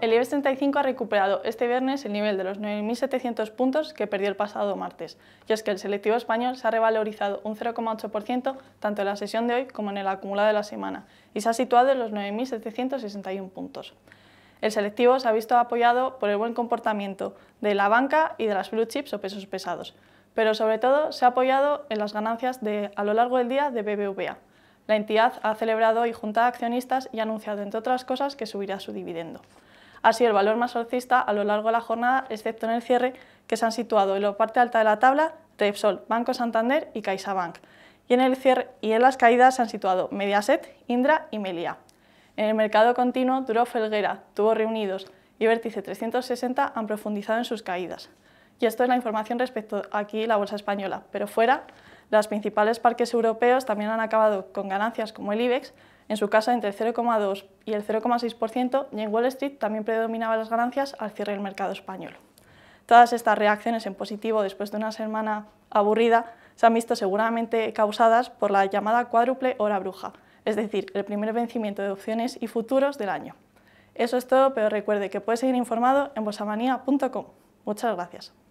El IBEX 35 ha recuperado este viernes el nivel de los 9.700 puntos que perdió el pasado martes, y es que el selectivo español se ha revalorizado un 0,8% tanto en la sesión de hoy como en el acumulado de la semana, y se ha situado en los 9.761 puntos. El selectivo se ha visto apoyado por el buen comportamiento de la banca y de las blue chips o pesos pesados, pero sobre todo se ha apoyado en las ganancias de, a lo largo del día de BBVA. La entidad ha celebrado hoy junta de accionistas y ha anunciado, entre otras cosas, que subirá su dividendo ha sido el valor más alcista a lo largo de la jornada, excepto en el cierre, que se han situado en la parte alta de la tabla Repsol, Banco Santander y CaixaBank. Y en, el cierre, y en las caídas se han situado Mediaset, Indra y Melia. En el mercado continuo, duró Felguera, Tuvo Reunidos y Vértice 360 han profundizado en sus caídas. Y esto es la información respecto aquí la bolsa española, pero fuera, los principales parques europeos también han acabado con ganancias como el IBEX, en su casa, entre 0,2 y el 0,6%, y en Wall Street también predominaban las ganancias al cierre del mercado español. Todas estas reacciones en positivo después de una semana aburrida se han visto seguramente causadas por la llamada cuádruple hora bruja, es decir, el primer vencimiento de opciones y futuros del año. Eso es todo, pero recuerde que puede seguir informado en bolsamanía.com. Muchas gracias.